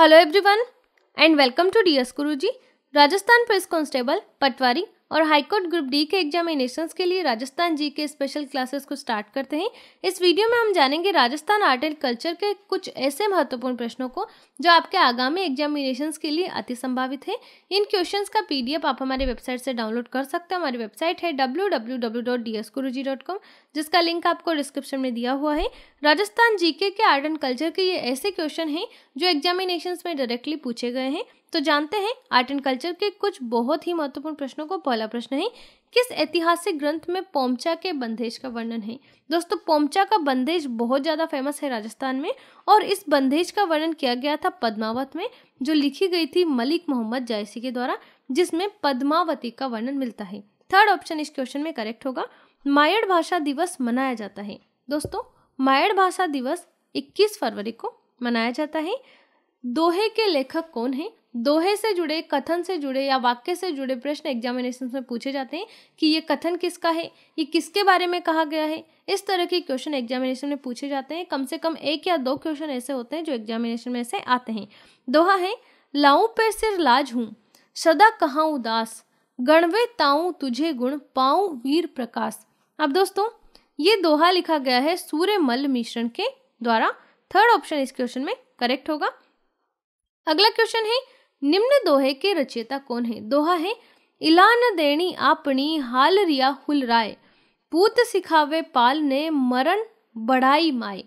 hello everyone and welcome to D S Guruji Rajasthan press constable patwari और high court group D के examination के लिए राजस्थान जी के स्पेशल क्लासेस को स्टार्ट करते हैं इस वीडियो में हम जानेंगे राजस्थान आर्ट एंड कल्चर के कुछ ऐसे महत्वपूर्ण प्रश्नों को जो आपके आगामी एग्जामिनेशन के लिए अति संभावित है इन क्वेश्चन का पीडीएफ आप हमारे वेबसाइट से डाउनलोड कर सकते हैं हमारी वेबसाइट है डब्ल्यू जिसका लिंक आपको डिस्क्रिप्शन में दिया हुआ है राजस्थान जीके के आर्ट एंड कल्चर के ये ऐसे क्वेश्चन हैं जो एग्जामिनेशन में डायरेक्टली पूछे गए हैं तो जानते हैं आर्ट एंड कल्चर के कुछ बहुत ही महत्वपूर्ण प्रश्नों को पहला प्रश्न है किस ऐतिहासिक ग्रंथ में पोमचा के बंदेज का वर्णन है दोस्तों पोमचा का बंदेज बहुत ज़्यादा फेमस है राजस्थान में और इस बंदेज का वर्णन किया गया था पद्मावत में जो लिखी गई थी मलिक मोहम्मद जायसी के द्वारा जिसमें पद्मावती का वर्णन मिलता है थर्ड ऑप्शन इस क्वेश्चन में करेक्ट होगा मायड़ भाषा दिवस मनाया जाता है दोस्तों मायड़ भाषा दिवस 21 फरवरी को मनाया जाता है दोहे के लेखक कौन है दोहे से जुड़े कथन से जुड़े या वाक्य से जुड़े प्रश्न एग्जामिनेशन में पूछे जाते हैं कि ये कथन किसका है ये किसके बारे में कहा गया है इस तरह के क्वेश्चन एग्जामिनेशन में पूछे जाते हैं कम से कम एक या दो क्वेश्चन ऐसे होते हैं जो एग्जामिनेशन में से आते हैं दोहा है लाऊ पे सिर लाज हूँ सदा कहाँ उदास गणवे ताऊ तुझे गुण पाऊ वीर प्रकाश अब दोस्तों ये दोहा लिखा गया है सूर्य मल मिश्रण के द्वारा थर्ड ऑप्शन इस क्वेश्चन में करेक्ट होगा अगला क्वेश्चन है निम्न दोहे के रचयिता कौन है दोहा है इलान देनी अपनी हाल रिया हुल राय पूत सिखावे पाल ने मरण बढ़ाई माए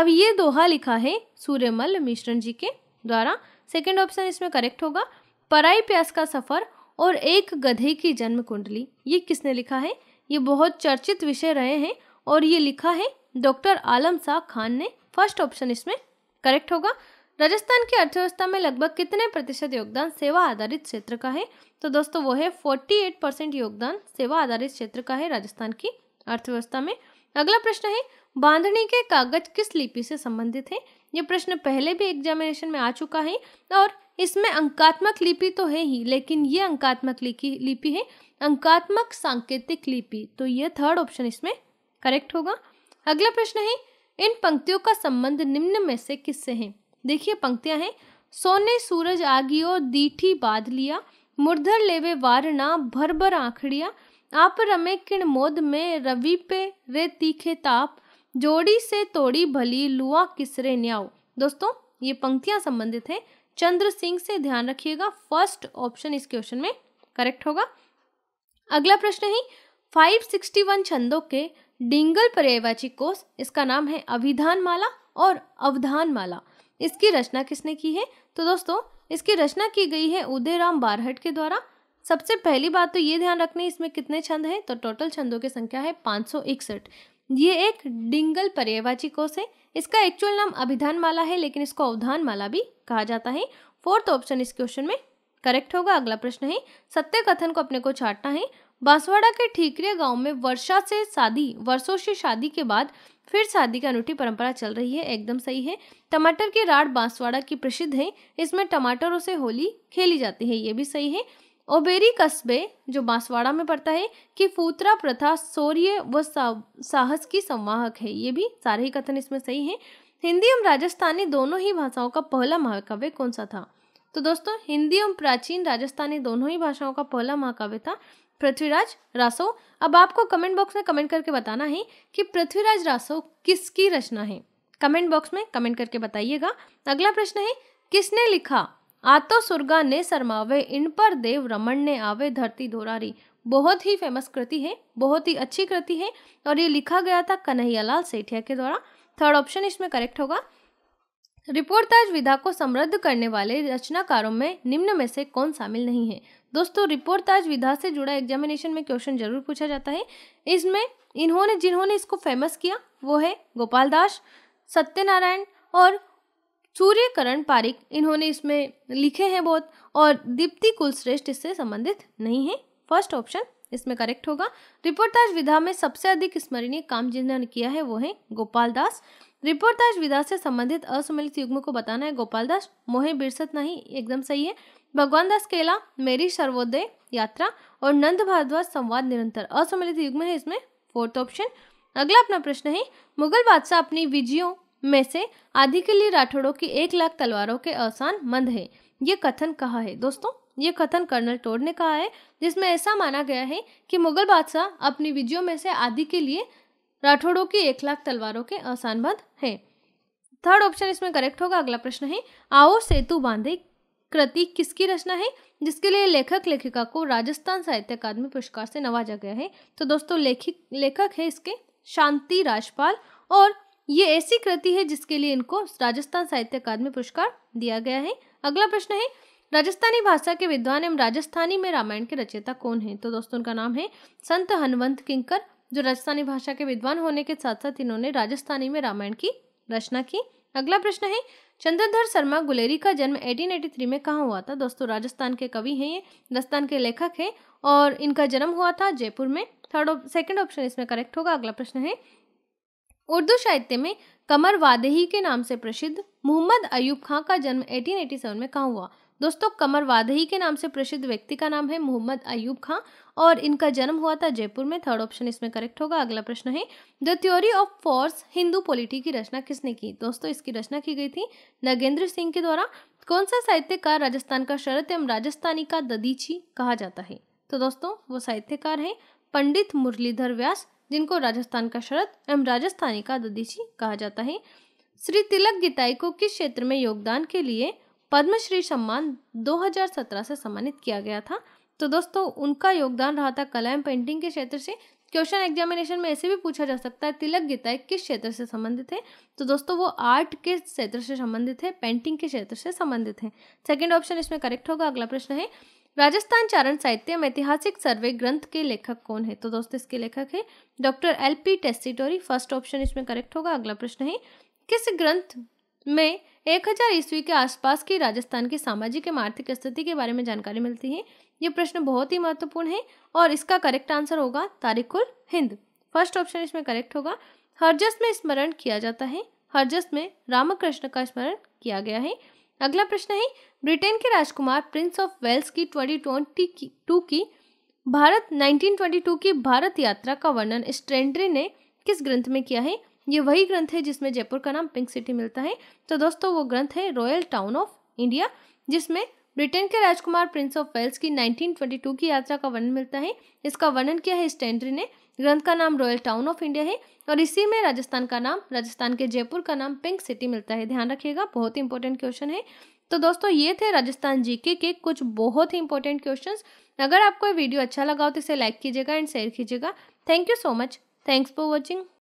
अब ये दोहा लिखा है सूर्यमल मिश्रण जी के द्वारा सेकंड ऑप्शन इसमें करेक्ट होगा पराई प्यास का सफर और एक गधे की जन्म कुंडली ये किसने लिखा है ये बहुत चर्चित विषय रहे हैं और ये लिखा है डॉक्टर आलम शाह खान ने फर्स्ट ऑप्शन इसमें करेक्ट होगा राजस्थान की अर्थव्यवस्था में लगभग कितने प्रतिशत योगदान सेवा आधारित क्षेत्र का है तो दोस्तों वो है फोर्टी एट परसेंट योगदान सेवा आधारित क्षेत्र का है राजस्थान की अर्थव्यवस्था में अगला प्रश्न है बांधनी के कागज किस लिपि से संबंधित है ये प्रश्न पहले भी एग्जामिनेशन में आ चुका है और इसमें अंकात्मक लिपि तो है ही लेकिन ये अंकात्मक लिपि है अंकात्मक सांकेतिक लिपि तो ये थर्ड ऑप्शन इसमें करेक्ट होगा अगला प्रश्न है इन पंक्तियों का संबंध निम्न में से किससे है देखिए पंक्तियां हैं सोने सूरज आगी और दीठी बाध लिया मुर्धर लेवे वारणा भर भर आखड़िया आप रमे किण मोद में रवि पे रे तीखे ताप जोड़ी से तोड़ी भली लुआ किसरे न्याओ दोस्तों ये पंक्तियां संबंधित हैं चंद्र सिंह से ध्यान रखिएगा फर्स्ट ऑप्शन इस क्वेश्चन में करेक्ट होगा अगला प्रश्न है 561 छंदों के डिंगल पर्यायवाची कोष इसका नाम है अभिधान माला और अवधान माला इसकी रचना किसने की है तो दोस्तों इसकी रचना की गई है उदयराम बारहट के द्वारा सबसे पहली बात तो ये ध्यान रखनी इसमें कितने छंद हैं तो टोटल छंदों की संख्या है पाँच ये एक डिंगल कोष है इसका एक्चुअल नाम अभिधान माला है लेकिन इसको अवधान माला भी कहा जाता है फोर्थ ऑप्शन इस क्वेश्चन में करेक्ट होगा अगला प्रश्न है सत्य कथन को अपने को छाटना है बांसवाड़ा के ठीकरे गांव में वर्षा से शादी वर्षों से शादी के बाद फिर शादी की अनूठी परंपरा चल रही है एकदम सही है टमाटर की राड बांसवाड़ा की प्रसिद्ध है इसमें टमाटरों से होली खेली जाती है ये भी सही है ओबेरी कस्बे जो बांसवाड़ा में पड़ता है कि फूतरा प्रथा सौर्य व साहस की संवाहक है ये भी सारे ही कथन इसमें सही हैं हिंदी एवं राजस्थानी दोनों ही भाषाओं का पहला महाकाव्य कौन सा था तो दोस्तों हिंदी एवं प्राचीन राजस्थानी दोनों ही भाषाओं का पहला महाकाव्य था पृथ्वीराज रासो अब आपको कमेंट बॉक्स में कमेंट करके बताना है कि पृथ्वीराज रासो किसकी रचना है कमेंट बॉक्स में कमेंट करके बताइएगा अगला प्रश्न है किसने लिखा आतो सुरगा ने सरमावे इन पर देव रमण ने आवे धरती धोरारी बहुत ही फेमस कृति है बहुत ही अच्छी कृति है और ये लिखा गया था कन्हैयालाल सेठिया के द्वारा थर्ड ऑप्शन इसमें करेक्ट होगा रिपोर्ताज विधा को समृद्ध करने वाले रचनाकारों में निम्न में से कौन शामिल नहीं है दोस्तों रिपोर्ताज विधा से जुड़ा एग्जामिनेशन में क्वेश्चन जरूर पूछा जाता है इसमें इन्होंने जिन्होंने इसको फेमस किया वो है गोपाल दास सत्यनारायण और सूर्यकरण पारिक इन्होंने इसमें लिखे हैं बहुत और दीप्ति कुलश्रेष्ठ इससे संबंधित नहीं है फर्स्ट ऑप्शन इसमें करेक्ट होगा रिपोर्टाज विधा में सबसे अधिक स्मरणीय काम जिन्होंने किया है वो है गोपाल दास रिपोर्टाज विधा से संबंधित असम्मिलित युग्म को बताना है गोपाल दास मोहे बिरसत नहीं एकदम सही है भगवान दास केला मेरी सर्वोदय यात्रा और नंद भारद्वाज संवाद निरंतर असम्मिलित युग्म है इसमें फोर्थ ऑप्शन अगला अपना प्रश्न है मुगल बादशाह अपनी विजयों में से आधी के लिए राठौड़ों की एक लाख तलवारों के अवसान मंद है ये कथन कहा है दोस्तों ये कथन कर्नल टोड ने कहा है जिसमें ऐसा माना गया है कि मुगल बादशाह अपनी विजयों में से आधी के लिए राठौड़ों की एक लाख तलवारों के अवसान बंद है थर्ड ऑप्शन इसमें करेक्ट होगा अगला प्रश्न है आओ सेतु बांधे कृति किसकी रचना है जिसके लिए लेखक लेखिका को राजस्थान साहित्य अकादमी पुरस्कार से नवाजा गया है तो दोस्तों लेखिक लेखक है इसके शांति राजपाल और ये ऐसी कृति है जिसके लिए इनको राजस्थान साहित्य अकादमी पुरस्कार दिया गया है अगला प्रश्न है राजस्थानी भाषा के विद्वान एवं राजस्थानी में रामायण के रचयिता कौन है तो दोस्तों उनका नाम है संत हनुवंत किंकर जो राजस्थानी भाषा के विद्वान होने के साथ साथ इन्होंने राजस्थानी में रामायण की रचना की अगला प्रश्न है चंद्रधर शर्मा गुलेरी का जन्म 1883 में कहाँ हुआ था दोस्तों राजस्थान के कवि हैं ये राजस्थान के लेखक हैं और इनका जन्म हुआ था जयपुर में थर्ड सेकंड ऑप्शन इसमें करेक्ट होगा अगला प्रश्न है उर्दू साहित्य में कमर वादही के नाम से प्रसिद्ध मोहम्मद अयूब खां का जन्म 1887 में कहाँ हुआ दोस्तों कमर वादही के नाम से प्रसिद्ध व्यक्ति का नाम है मोहम्मद अयूब खां और इनका जन्म हुआ था जयपुर में थर्ड ऑप्शन इसमें करेक्ट होगा अगला प्रश्न है the theory of force Hindu polity की रचना किसने की दोस्तों इसकी रचना की गई थी नगेंद्र सिंह के द्वारा कौन सा साहित्यकार राजस्थान का शरत एवं राजस्थानी का ददीची कहा जाता है तो दोस्तों वो साहित्यकार हैं पंडित मुरलीधर व्यास जिनको राजस्थान का शरद एवं राजस्थानी का ददीची कहा जाता है श्री तिलक गीताई को किस क्षेत्र में योगदान के लिए पद्मश्री सम्मान 2017 से सम्मानित किया गया था तो दोस्तों उनका योगदान रहा था कला एवं पेंटिंग के क्षेत्र से क्वेश्चन एग्जामिनेशन में ऐसे भी पूछा जा सकता है तिलक गीताई किस क्षेत्र से संबंधित है तो दोस्तों वो आर्ट के क्षेत्र से संबंधित है पेंटिंग के क्षेत्र से संबंधित है सेकेंड ऑप्शन इसमें करेक्ट होगा अगला प्रश्न है राजस्थान चारण साहित्य में ऐतिहासिक सर्वे ग्रंथ के लेखक कौन है तो दोस्तों इसके लेखक है doctor L P Tessitori first option इसमें करेक्ट होगा अगला प्रश्न है किस ग्रंथ में 1000 ईस्वी के आसपास की राजस्थान की सामाजिक एवं आर्थिक स्थिति के बारे में जानकारी मिलती है ये प्रश्न बहुत ही महत्वपूर्ण है और इसका करेक्ट आंसर होगा तारिकुल हिंद फर्स्ट ऑप्शन इसमें करेक्ट होगा हरजस में स्मरण किया जाता है हरजस में रामकृष्ण का स्मरण किया गया है अगला प्रश्न है ब्रिटेन के राजकुमार प्रिंस ऑफ वेल्स की 2022 की टू की भारत 1922 की भारत यात्रा का वर्णन स्ट्रेंड्री ने किस ग्रंथ में किया है ये वही ग्रंथ है जिसमें जयपुर का नाम पिंक सिटी मिलता है तो दोस्तों वो ग्रंथ है रॉयल टाउन ऑफ इंडिया जिसमें ब्रिटेन के राजकुमार प्रिंस ऑफ वेल्स की 1922 की यात्रा का वर्णन मिलता है इसका वर्णन किया है स्टेंड्री ने ग्रंथ का नाम रॉयल टाउन ऑफ इंडिया है और इसी में राजस्थान का नाम राजस्थान के जयपुर का नाम पिंक सिटी मिलता है ध्यान रखिएगा बहुत ही इंपॉर्टेंट क्वेश्चन है तो दोस्तों ये थे राजस्थान जीके के कुछ बहुत ही इंपॉर्टेंट क्वेश्चन अगर आपको वीडियो अच्छा लगा हो तो इसे लाइक कीजिएगा एंड शेयर कीजिएगा thank you so much thanks for watching